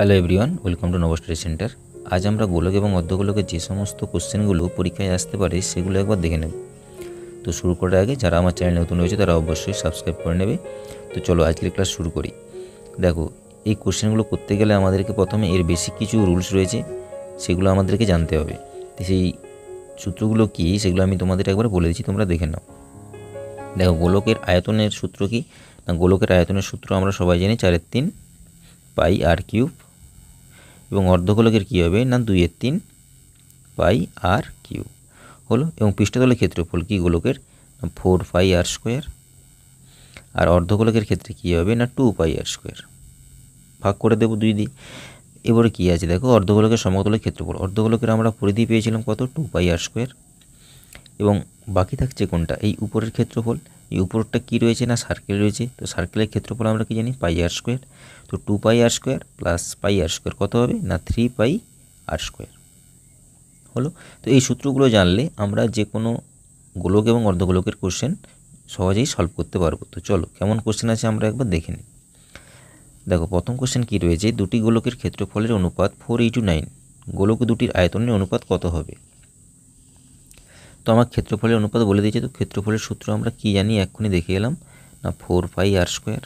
hello everyone welcome to নবস্টাডি centre আজ আমরা গোলক এবং অর্ধগোলকের যে সমস্ত কোশ্চেনগুলো পরীক্ষায় আসতে পারে সেগুলো একবার দেখে নেব তো শুরু করার আগে যারা আমার চ্যানেল নতুন রয়েছে তারা অবশ্যই সাবস্ক্রাইব করে নেবে তো চলো আজকের ক্লাস শুরু করি দেখো এই কোশ্চেনগুলো করতে গেলে আমাদেরকে প্রথমে এর বেশি কিছু রুলস রয়েছে সেগুলো আমাদেরকে জানতে হবে তো সেই সূত্রগুলো কী সেগুলো আমি তোমাদের একবার বলে দিচ্ছি তোমরা দেখে নাও দেখো গোলকের আয়তনের সূত্র কি না গোলকের আয়তনের সূত্র আমরা সবাই জানি চারের তিন পাই আর কিউব এবং অর্ধগোলকের কী হবে না দুই এর তিন পাই আর কিউ হলো এবং পৃষ্ঠতলের ক্ষেত্রফল কি গোলকের ফোর পাই আর স্কোয়ার আর অর্ধগোলকের ক্ষেত্রে কী হবে না টু পাই আর স্কোয়ার ভাগ করে দেবো দুই দিয়ে এবারে কী আছে দেখো অর্ধগোলকের সমতলের ক্ষেত্রফল অর্ধগোলকের আমরা পরিধি পেয়েছিলাম কত টু পাই আর স্কোয়ার এবং বাকি থাকছে কোনটা এই উপরের ক্ষেত্রফল এই উপরটা কী রয়েছে না সার্কেল রয়েছে তো সার্কেলের ক্ষেত্রফল আমরা কি জানি পাই আর স্কোয়ার তো two pi r square plus pi r square কত হবে না থ্রি পাই আর স্কোয়ার হলো তো এই সূত্রগুলো জানলে আমরা যে কোনো গোলক এবং অর্ধগোলকের কোশ্চেন সহজেই সলভ করতে পারবো তো চলো কেমন কোশ্চেন আছে আমরা একবার দেখে নিই দেখো প্রথম কোশ্চেন কী রয়েছে দুটি গোলকের ক্ষেত্রফলের অনুপাত ফোর টু নাইন গোলক দুটির আয়তনের অনুপাত কত হবে তো আমার ক্ষেত্রফলের অনুপাত বলে দিয়েছে তো ক্ষেত্রফলের সূত্র আমরা কি জানি এক্ষুনি দেখে এলাম না ফোর পাই আর স্কোয়ার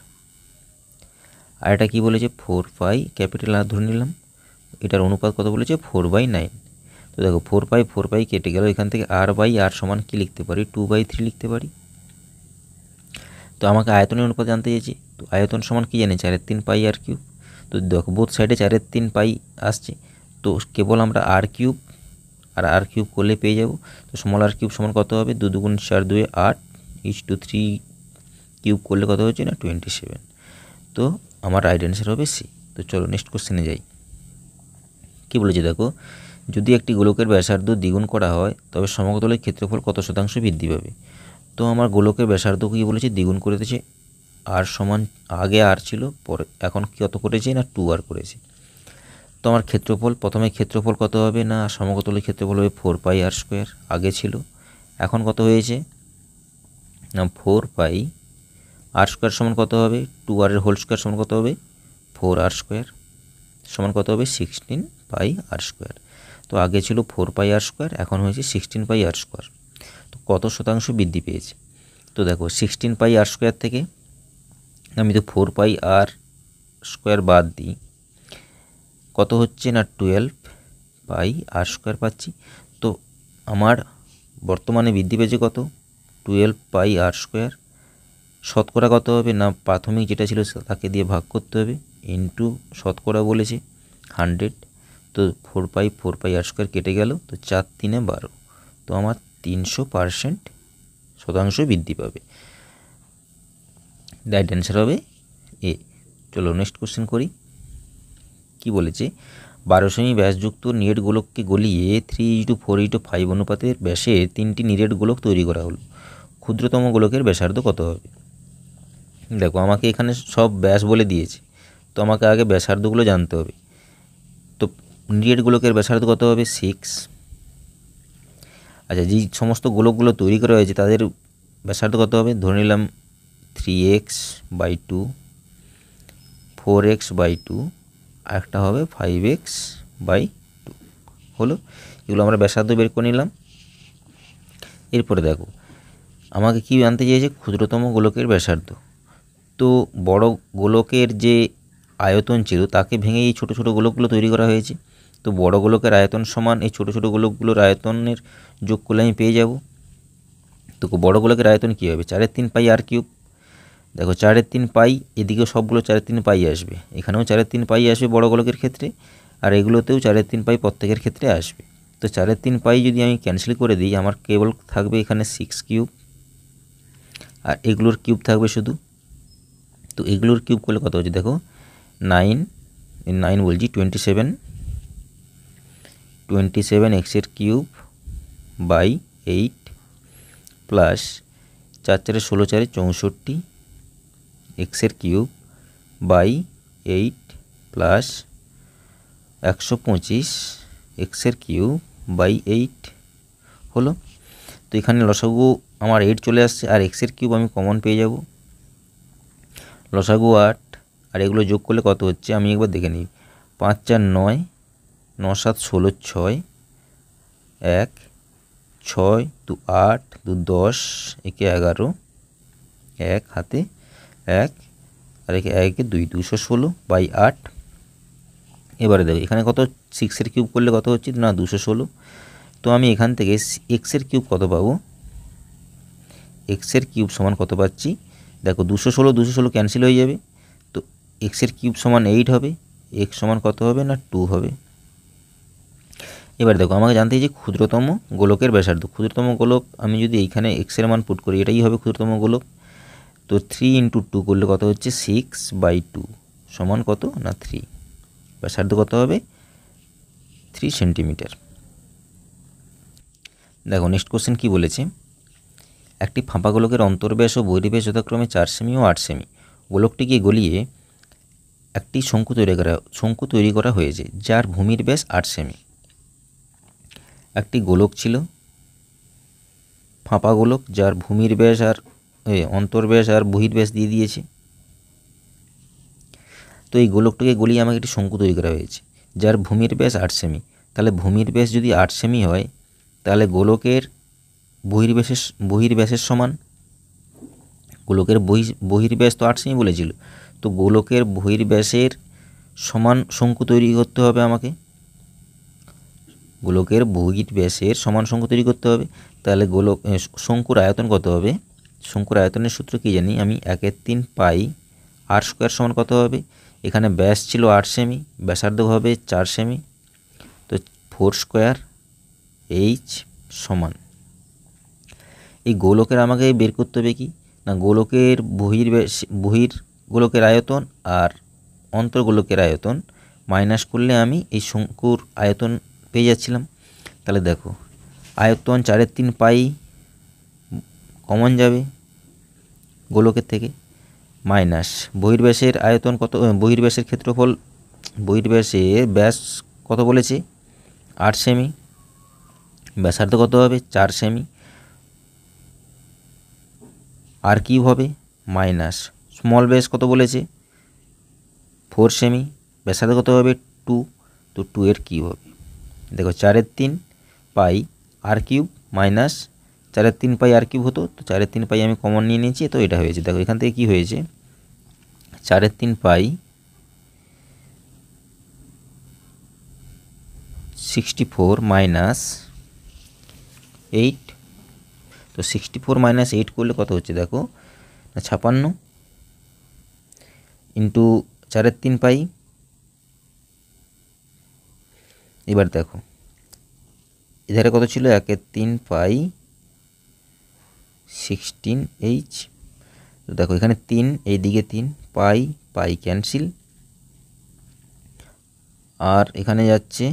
আর এটা কী বলেছে ফোর পাই ক্যাপিটাল আর ধরে নিলাম এটার অনুপাত কত বলেছে ফোর বাই নাইন তো দেখো ফোর পাই ফোর পাই কেটে গেল এখান থেকে আর বাই আর সমান কি লিখতে পারি টু বাই থ্রি লিখতে পারি তো আমাকে আয়তনের অনুপাত জানতে চাইছি তো আয়তন সমান কী জানি চারের তিন পাই আর কিউব তো দেখো বোধ সাইডে চারের তিন পাই আসছে তো কেবল আমরা আর কিউব আর আর কিউব করলে পেয়ে যাব তো স্মল আর কিউব সমান কত হবে দু দুগুণ চার দুই আট ইস টু থ্রি কিউব করলে কত হচ্ছে না টোয়েন্টি সেভেন তো আমার রাইট অ্যান্সার হবে সি তো চলো নেক্সট কোশ্চেনে যাই কী বলেছে দেখো যদি একটি গোলকের ব্যাসার্ধ দ্বিগুণ করা হয় তবে সমতলের ক্ষেত্রফল কত শতাংশ বৃদ্ধি পাবে তো আমার গোলকের ব্যাসার্ধ কী বলেছে দ্বিগুণ করে দিয়েছে আর সমান আগে আর ছিল পরে এখন কত করেছে না টু আর করেছে তো আমার ক্ষেত্রফল প্রথমে ক্ষেত্রফল কত হবে না সমকতলের ক্ষেত্রফল হবে ফোর পাই আর স্কোয়ার আগে ছিল এখন কত হয়েছে না ফোর পাই আর স্কোয়ার সমান কত হবে টু আরের হোল স্কোয়ার সমান কত হবে ফোর আর স্কোয়ার সমান কত হবে সিক্সটিন পাই আর স্কোয়ার তো আগে ছিল ফোর পাই আর স্কোয়ার এখন হয়েছে সিক্সটিন পাই আর স্কোয়ার তো কত শতাংশ বৃদ্ধি পেয়েছে তো দেখো সিক্সটিন পাই আর স্কোয়ার থেকে আমি তো ফোর পাই আর স্কোয়ার বাদ দিই কত হচ্ছে না টুয়েলভ পাই আর স্কোয়ার পাচ্ছি তো আমার বর্তমানে বৃদ্ধি পেয়েছে কত টুয়েলভ পাই আর স্কোয়ার শতকরা কত হবে না প্রাথমিক যেটা ছিল তাকে দিয়ে ভাগ করতে হবে ইন্টু শতকরা বলেছে হান্ড্রেড তো four pi four pi r square কেটে গেল তো চার তিনে বারো তো আমার তিনশো পারসেন্ট শতাংশ বৃদ্ধি পাবে দ্যাট অ্যান্সার হবে এ চলো নেক্সট কোশ্চেন করি কি বলেছে বারো সেমি ব্যাসযুক্ত নিরেট গোলককে গলিয়ে three is to four is to five অনুপাতের ব্যাসে তিনটি নিরেট গোলক তৈরি করা হলো ক্ষুদ্রতম গোলকের ব্যাসার্ধ কত হবে দেখো আমাকে এখানে সব ব্যাস বলে দিয়েছে তো আমাকে আগে ব্যাসার্ধগুলো জানতে হবে তো নিরেট গোলকের ব্যাসার্ধ কত হবে সিক্স আচ্ছা যেই সমস্ত গোলকগুলো তৈরি করা হয়েছে তাদের ব্যাসার্ধ কত হবে ধরে নিলাম three x by two four x by two একটা হবে ফাইভ এক্স বাই টু হলো এগুলো আমরা ব্যাসার্ধ বের করে নিলাম এরপরে দেখো আমাকে কি আনতে চেয়েছে ক্ষুদ্রতম গোলকের ব্যাসার্ধ তো বড় গোলকের যে আয়তন ছিল তাকে ভেঙে এই ছোটো ছোটো গোলকগুলো তৈরি করা হয়েছে তো বড় গোলকের আয়তন সমান এই ছোটো ছোটো গোলকগুলোর আয়তনের যোগ করলে আমি পেয়ে যাব তো বড় গোলকের আয়তন কী হবে চারের তিন পাই আর কিউব দেখো চারের তিন পাই এদিকেও সবগুলো চারের তিন পাই আসবে এখানেও চারের তিন পাই আসবে বড় গোলকের ক্ষেত্রে আর এগুলোতেও চারের তিন পাই প্রত্যেকের ক্ষেত্রে আসবে তো চারের তিন পাই যদি আমি ক্যান্সেল করে দিই আমার কেবল থাকবে এখানে সিক্স কিউব আর এগুলোর কিউব থাকবে শুধু তো এগুলোর কিউব করলে কত হচ্ছে দেখো নাইন নাইন বলছি টোয়েন্টি সেভেন টোয়েন্টি সেভেন এক্সের কিউব বাই এইট প্লাস চার চারে ষোলো চারে চৌষট্টি এক্সের কিউব বাই এইট প্লাস একশো পঁচিশ এক্সের কিউব বাই এইট হলো তো এখানে লসাগু আমার এইট চলে আসছে আর এক্সের কিউব আমি কমন পেয়ে যাব লসাগু আট আর এগুলো যোগ করলে কত হচ্ছে আমি একবার দেখে নিই পাঁচ চার নয় ন সাত ষোলো ছয় এক ছয় দু আট দু দশ একে এগারো এক হাতে এক আর একে একে দুই দুশো ষোলো বাই আট এবারে দেখো এখানে কত সিক্সের কিউব করলে কত হচ্ছে না দুশো ষোলো তো আমি এখান থেকে এক্সের কিউব কত পাবো এক্সের কিউব সমান কত পাচ্ছি দেখো দুশো ষোলো দুশো ষোলো ক্যান্সেল হয়ে যাবে তো এক্সের কিউব সমান এইট হবে এক্স সমান কত হবে না টু হবে এবার দেখো আমাকে জানতে যে ক্ষুদ্রতম গোলকের ব্যাসার্ধ ক্ষুদ্রতম গোলক আমি যদি এইখানে এক্সের মান পুট করি এটাই হবে ক্ষুদ্রতম গোলক তো থ্রি ইন্টু টু করলে কত হচ্ছে সিক্স বাই টু সমান কত না থ্রি বা সার্ধ কত হবে থ্রি সেন্টিমিটার দেখো নেক্সট কোশ্চেন কী বলেছে একটি ফাঁপা গোলকের অন্তর্ব্যাস ও বহির্ব্যাস যথাক্রমে চার সেমি ও আট সেমি গোলকটিকে গলিয়ে একটি শঙ্কু তৈরি করা শঙ্কু তৈরি করা হয়েছে যার ভূমির ব্যাস আট সেমি একটি গোলক ছিল ফাঁপা গোলক যার ভূমির ব্যাস আর এই অন্তর্বেশ আর বহির্বেশ দিয়ে দিয়েছে তো এই গোলকটাকে গলিয়ে আমাকে একটি শঙ্কু তৈরি করা হয়েছে যার ভূমির ব্যাস আট সেমি তাহলে ভূমির ব্যাস যদি আট সেমি হয় তাহলে গোলকের বহির্বেশের বহির্ব্যাসের সমান গোলকের বহি বহির্ব্যাস তো আট সেমি বলেছিল তো গোলকের বহির্ব্যাসের সমান শঙ্কু তৈরি করতে হবে আমাকে গোলকের বহির্ব্যাসের সমান শঙ্কু তৈরি করতে হবে তাহলে গোলক শঙ্কুর আয়তন কত হবে শঙ্কুর আয়তনের সূত্র কী জানি আমি একের তিন পাই আর স্কোয়ার সমান কত হবে এখানে ব্যাস ছিল আট সেমি ব্যাসার্ধ হবে চার সেমি তো ফোর স্কোয়ার এইচ সমান এই গোলকের আমাকে বের করতে হবে কি না গোলকের বহির বহির গোলকের আয়তন আর অন্তর্গোলকের আয়তন মাইনাস করলে আমি এই শঙ্কুর আয়তন পেয়ে যাচ্ছিলাম তাহলে দেখো আয়তন চারের তিন পাই কমন যাবে গোলকের থেকে মাইনাস বহির্ব্যাসের আয়তন কত বহির্ব্যাসের ক্ষেত্রফল বহির্ব্যাসের ব্যাস কত বলেছে আট সেমি ব্যাসার্ধ কত হবে চার সেমি আর কি হবে মাইনাস স্মল ব্যাস কত বলেছে ফোর সেমি ব্যাসার্ধ কত হবে টু তো টু এর কিউব হবে দেখো চারের তিন পাই আর কিউব মাইনাস চারের তিন পাই আর কিউব হতো তো চারের তিন পাই আমি কমন নিয়ে নিয়েছি তো এটা হয়েছে দেখো এখান থেকে কী হয়েছে চারের তিন pi sixty four minus eight তো সিক্সটি ফোর মাইনাস এইট করলে কত হচ্ছে দেখো না ছাপান্ন ইন্টু চারের তিন পাই এবার দেখো এধারে কত ছিল একের তিন পাই সিক্সটিন এইচ তো দেখো এখানে তিন এই দিকে তিন পাই পাই ক্যান্সেল আর এখানে যাচ্ছে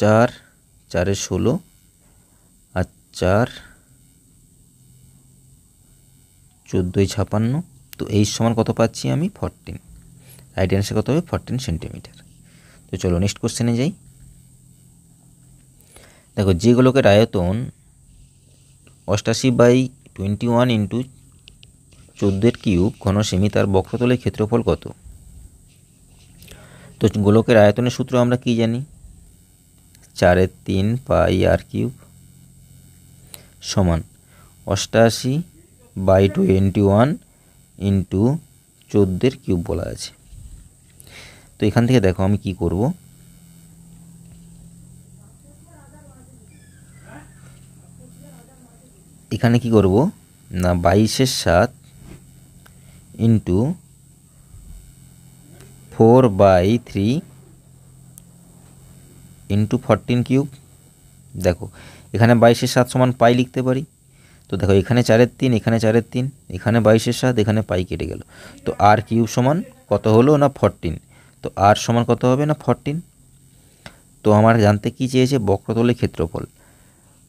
চার চারে ষোলো আর চার চোদ্দোই ছাপান্ন তো এই সমান কত পাচ্ছি আমি ফরটিন রাইট অ্যান্সার কত হবে ফরটিন সেন্টিমিটার তো চলো নেক্সট কোশ্চেনে যাই দেখো যেগুলোকে আয়তন অষ্টাশি বাই টোয়েন্টি ওয়ান ইন্টু চোদ্দের কিউব ঘন সেমি তার বক্রতলের ক্ষেত্রফল কত তো গোলকের আয়তনের সূত্র আমরা কি জানি চারের তিন পাই আর কিউব সমান অষ্টাশি বাই টোয়েন্টি ওয়ান ইন্টু চোদ্দের কিউব বলা আছে তো এখান থেকে দেখো আমি কি করবো এখানে কি করব না বাইশের সাত into four by three into fourteen cube দেখো এখানে বাইশের সাত সমান পাই লিখতে পারি তো দেখো এখানে চারের তিন এখানে চারের তিন এখানে বাইশের সাত এখানে পাই কেটে গেল তো আর কিউব সমান কত হলো না ফরটিন তো আর সমান কত হবে না ফরটিন তো আমার জানতে কি চেয়েছে বক্রতলের ক্ষেত্রফল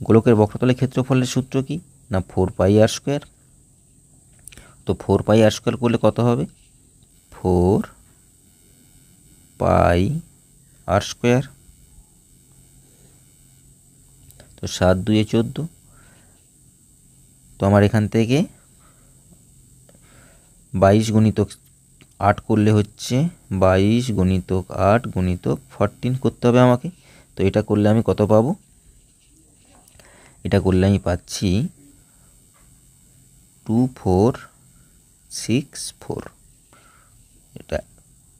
গোলকের বক্রতলের ক্ষেত্রফলের সূত্র কী না ফোর পাই আর স্কোয়ার তো ফোর পাই আর স্কোয়ার করলে কত হবে ফোর পাই আর স্কোয়ার তো সাত দুয়ে চোদ্দো তো আমার এখান থেকে বাইশ গণিতক আট করলে হচ্ছে বাইশ গণিতক আট গণিতক ফরটিন করতে হবে আমাকে তো এটা করলে আমি কত পাবো এটা করলে আমি পাচ্ছি টু ফোর সিক্স ফোর এটা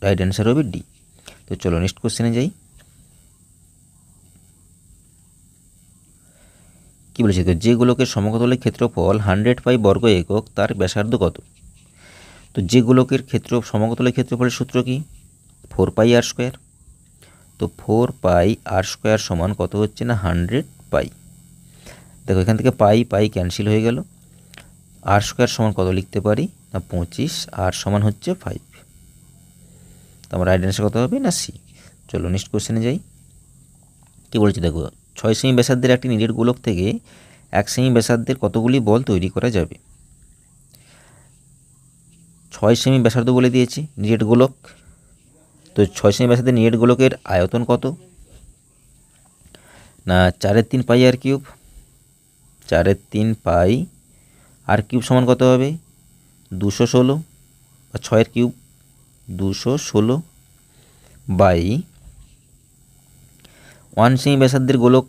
রাইট অ্যান্সার হবে ডি তো চলো নেক্সট কোশ্চেনে যাই কি বলেছে তো যেগুলোকে গোলকের ক্ষেত্রফল হান্ড্রেড পাই বর্গ একক তার ব্যাসার্ধ কত তো যেগুলোকের ক্ষেত্র সমকতলের ক্ষেত্রফলের সূত্র কি ফোর পাই আর স্কোয়ার তো ফোর পাই আর স্কোয়ার সমান কত হচ্ছে না হান্ড্রেড পাই দেখো এখান থেকে পাই পাই ক্যান্সেল হয়ে গেল আর স্কোয়ার সমান কত লিখতে পারি না পঁচিশ আর সমান হচ্ছে ফাইভ তো আমার রাইট অ্যান্সার কত হবে না সি চলো নেক্সট কোশ্চেনে যাই কী বলছে দেখো ছয় সেমি ব্যাসার্ধের একটি নিরেট গোলক থেকে এক সেমি ব্যাসার্ধের কতগুলি বল তৈরি করা যাবে ছয় সেমি ব্যাসার্ধ বলে দিয়েছে নিরেট গোলক তো ছয় সেমি ব্যাসার্ধের নিরেট গোলকের আয়তন কত না চারের তিন পাই আর কিউব চারের তিন পাই আর কিউব সমান কত হবে দুশো ষোলো বা ছয়ের কিউব দুশো ষোলো বাই ওয়ান সিং ব্যাসাদের গোলক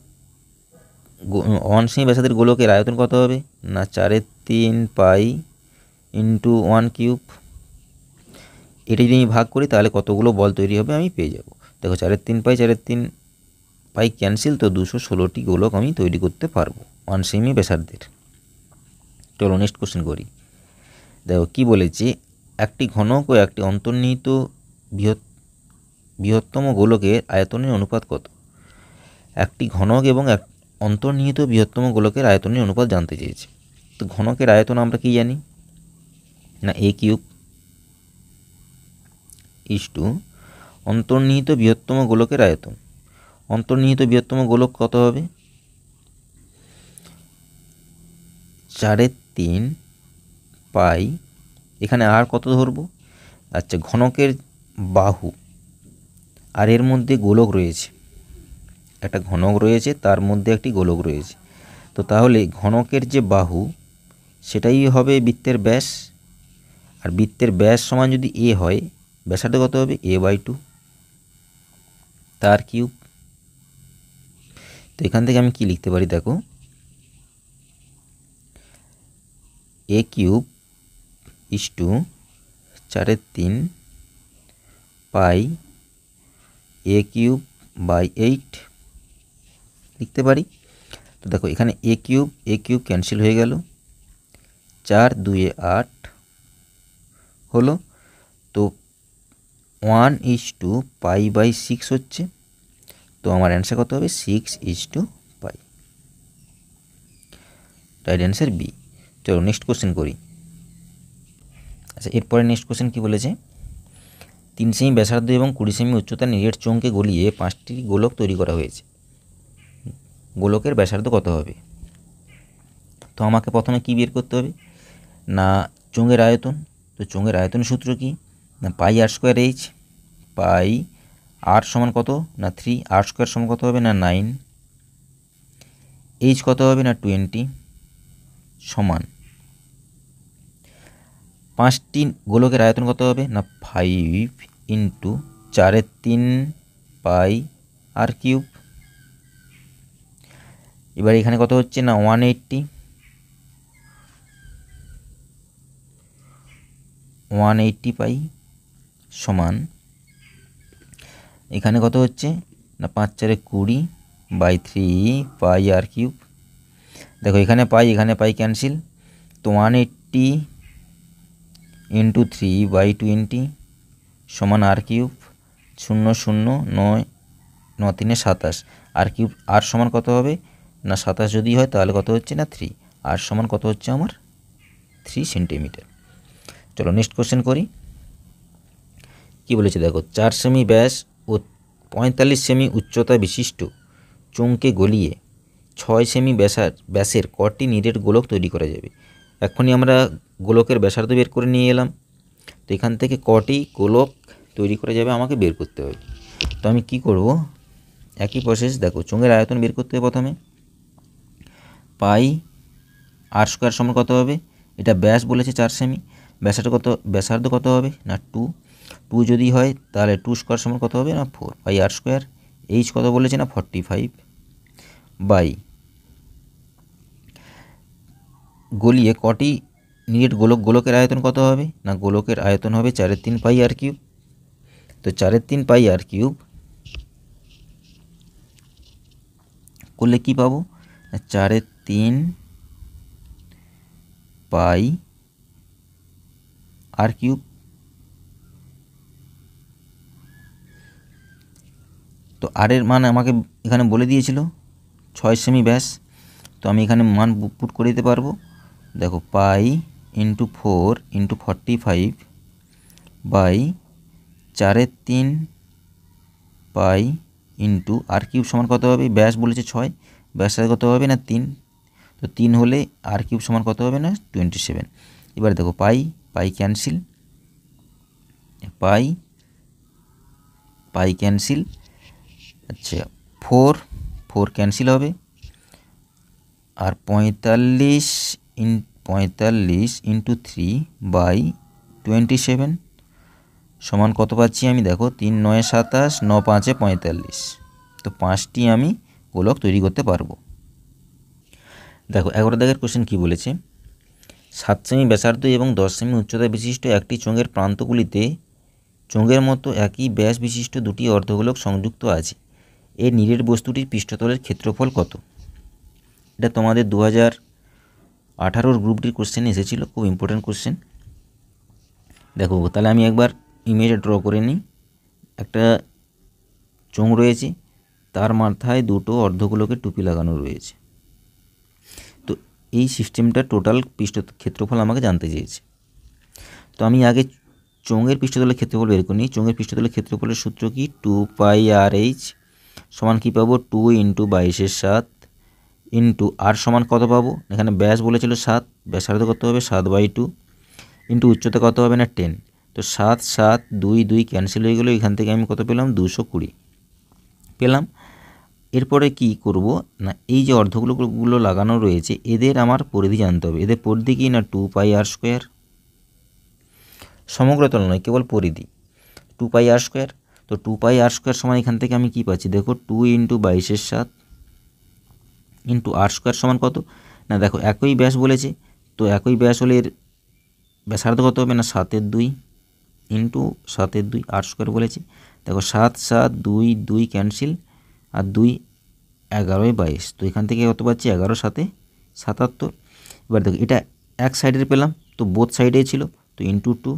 ওয়ান সিং ব্যাসাদের গোলকের আয়তন কত হবে না চারের তিন পাই ইন্টু ওয়ান কিউব এটি যদি আমি ভাগ করি তাহলে কতগুলো বল তৈরি হবে আমি পেয়ে যাব দেখো চারের তিন পাই চারের তিন পাই ক্যান্সেল তো দুশো ষোলোটি গোলক আমি তৈরি করতে পারবো ওয়ান সিমি ব্যাসারদের চলো নেক্সট কোশ্চেন করি দেখো কি বলেছে একটি ঘনক ও একটি অন্তর্নিহিত বৃহৎ বৃহত্তম গোলকের আয়তনের অনুপাত কত একটি ঘনক এবং এক অন্তর্নিহিত বৃহত্তম গোলকের আয়তনের অনুপাত জানতে চেয়েছে তো ঘনকের আয়তন আমরা কি জানি না এ কিউব ইস টু অন্তর্নিহিত বৃহত্তম গোলকের আয়তন অন্তর্নিহিত বৃহত্তম গোলক কত হবে চারের তিন পাই এখানে আর কত ধরবো আচ্ছা ঘনকের বাহু আর এর মধ্যে গোলক রয়েছে একটা ঘনক রয়েছে তার মধ্যে একটি গোলক রয়েছে তো তাহলে ঘনকের যে বাহু সেটাই হবে বৃত্তের ব্যাস আর বৃত্তের ব্যাস সমান যদি এ হয় ব্যাসার্ধ কত হবে এ বাই টু তার কিউব তো এখান থেকে আমি কি লিখতে পারি দেখো এ কিউব ইস টু চারের তিন pi A cube by eight লিখতে পারি তো দেখো এখানে A cube A cube cancel হয়ে গেল চার দুয়ে আট হলো তো one is to pi by six হচ্ছে তো আমার অ্যান্সার কত হবে six is to pi right answer B চলো নেক্সট কোশ্চেন করি আচ্ছা এরপরে নেক্সট কোশ্চেন কী বলেছে তিন সেমি ব্যাসার্ধ এবং কুড়ি সেমি উচ্চতা নিরেট চোঙ্কে গলিয়ে পাঁচটি গোলক তৈরি করা হয়েছে গোলকের ব্যাসার্ধ কত হবে তো আমাকে প্রথমে কি বের করতে হবে না চোঙের আয়তন তো চোঙের আয়তন সূত্র কি না পাই আর স্কোয়ার এইচ পাই আর সমান কত না থ্রি আর স্কোয়ার সমান কত হবে না নাইন এইচ কত হবে না টোয়েন্টি সমান পাঁচটি গোলকের আয়তন কত হবে না ফাইভ ইন্টু চারের তিন পাই আর কিউব এবার এখানে কত হচ্ছে না one eighty one eighty pi সমান এখানে কত হচ্ছে না পাঁচ চারে কুড়ি by three pi r cube দেখো এখানে পাই এখানে পাই ক্যান্সেল তো one eighty into three by twenty সমান আর কিউব শূন্য শূন্য নয় ন তিনে সাতাশ আর কিউব আর সমান কত হবে না সাতাশ যদি হয় তাহলে কত হচ্ছে না থ্রি আর সমান কত হচ্ছে আমার থ্রি সেন্টিমিটার চলো নেক্সট কোশ্চেন করি কি বলেছে দেখো চার সেমি ব্যাস ও পঁয়তাল্লিশ সেমি উচ্চতা বিশিষ্ট চুমকে গলিয়ে ছয় সেমি ব্যাসার ব্যাসের কটি নিরেট গোলক তৈরি করা যাবে এখনই আমরা গোলকের ব্যাসার্ধ বের করে নিয়ে এলাম তো এখান থেকে কটি গোলক তৈরি করা যাবে আমাকে বের করতে হবে তো আমি কি করব একই প্রসেস দেখো চোঙের আয়তন বের করতে হবে প্রথমে পাই আর স্কোয়ার সমান কত হবে এটা ব্যাস বলেছে চার সেমি ব্যাসার্ধ কত ব্যাসার্ধ কত হবে না টু টু যদি হয় তাহলে টু স্কোয়ার সমান কত হবে না four by r square H কত বলেছে না ফর্টি ফাইভ বাই গলিয়ে কটি নিট গোলক গোলকের আয়তন কত হবে না গোলকের আয়তন হবে চারের তিন পাই আর কিউব তো চারের তিন পাই আর কিউব করলে কি পাবো চারের তিন পাই আর কিউব তো আর এর মান আমাকে এখানে বলে দিয়েছিল ছয় সেমি ব্যাস তো আমি এখানে মান পুট করে দিতে পারবো দেখো pi into four into forty five by চারের তিন পাই ইন্টু আর কিউব সমান কত হবে ব্যাস বলেছে ছয় ব্যাসের কত হবে না তিন তো তিন হলে আর কিউব সমান কত হবে না টোয়েন্টি সেভেন এবার দেখো pi pi cancel pi pi cancel আচ্ছা ফোর ফোর ক্যান্সেল হবে আর পঁয়তাল্লিশ ইন পঁয়তাল্লিশ into three by twenty seven সমান কত পাচ্ছি আমি দেখো তিন নয় সাতাশ ন পাঁচে পঁয়তাল্লিশ তো পাঁচটি আমি গোলক তৈরি করতে পারবো দেখো এগারো দাগের কোশ্চেন কি বলেছে সাত সেমি ব্যাসার্ধ এবং দশ সেমি উচ্চতা বিশিষ্ট একটি চোঙের প্রান্তগুলিতে চোঙের মতো একই ব্যাস বিশিষ্ট দুটি অর্ধগোলক সংযুক্ত আছে এই নিরের বস্তুটির পৃষ্ঠতলের ক্ষেত্রফল কত এটা তোমাদের দু আঠারোর গ্রুপটির কোশ্চেন এসেছিল খুব ইম্পর্ট্যান্ট কোশ্চেন দেখো তাহলে আমি একবার ইমেজে ড্র করে নিই একটা চোং রয়েছে তার মাথায় দুটো অর্ধগুলোকে টুপি লাগানো রয়েছে তো এই সিস্টেমটা টোটাল পৃষ্ঠ ক্ষেত্রফল আমাকে জানতে চেয়েছে তো আমি আগে চোঙের পৃষ্ঠতলের ক্ষেত্রফল বের করে নিই চোঙের পৃষ্ঠতলের ক্ষেত্রফলের সূত্র কি টু পাই আর এইচ সমান কী পাবো টু ইন্টু বাইশের সাত ইন্টু আর সমান কত পাবো এখানে ব্যাস বলেছিল সাত ব্যাসার্ধ কত হবে সাত বাই টু ইন্টু উচ্চতা কত হবে না টেন তো সাত সাত দুই দুই ক্যান্সেল হয়ে গেলো এখান থেকে আমি কত পেলাম দুশো কুড়ি পেলাম এরপরে কি করব না এই যে অর্ধগুলোগুলো লাগানো রয়েছে এদের আমার পরিধি জানতে হবে এদের পরিধি কি না টু পাই আর স্কোয়ার সমগ্র তল নয় কেবল পরিধি টু পাই আর স্কোয়ার তো টু পাই আর স্কোয়ার সময় এখান থেকে আমি কি পাচ্ছি দেখো টু ইন্টু বাইশের সাত ইন্টু আর স্কোয়ার সমান কত না দেখো একই ব্যাস বলেছে তো একই ব্যাস হলে এর ব্যাসার্ধ কত হবে না সাতের দুই ইন্টু সাতের দুই আর স্কোয়ার বলেছে দেখো সাত সাত দুই দুই ক্যান্সেল আর দুই এগারোই বাইশ তো এখান থেকে কত পাচ্ছি এগারো সাতে সাতাত্তর এবার দেখো এটা এক সাইডের পেলাম তো বোথ সাইডে ছিল তো ইন্টু টু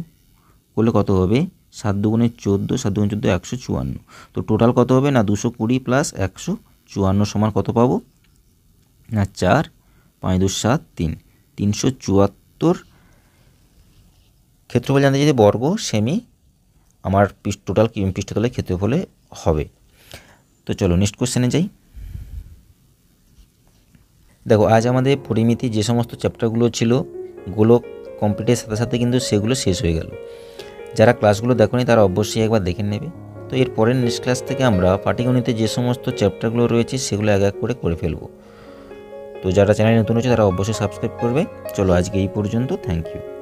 করলে কত হবে সাত দুগুণে চোদ্দো সাত দুগুণে চোদ্দো একশো চুয়ান্ন তো টোটাল কত হবে না দুশো কুড়ি প্লাস একশো চুয়ান্ন সমান কত পাবো না চার পাঁচ দু সাত তিন তিনশো চুয়াত্তর ক্ষেত্রফল জানতে যদি বর্গ সেমি আমার পৃষ্ঠ টোটাল পৃষ্ঠতলে ক্ষেত্রফলে হবে তো চলো নেক্সট কোশ্চেনে যাই দেখো আজ আমাদের পরিমিতি যে সমস্ত চ্যাপ্টারগুলো ছিল গোলক কমপ্লিটের সাথে সাথে কিন্তু সেগুলো শেষ হয়ে গেল যারা ক্লাসগুলো নি তারা অবশ্যই একবার দেখে নেবে তো এর পরের নেক্সট ক্লাস থেকে আমরা পাটিগণিতে যে সমস্ত চ্যাপ্টারগুলো রয়েছে সেগুলো এক এক করে করে ফেলবো তো যারা চ্যানেলে নতুন হচ্ছে তারা অবশ্যই সাবস্ক্রাইব করবে চলো আজকে এই পর্যন্ত থ্যাংক ইউ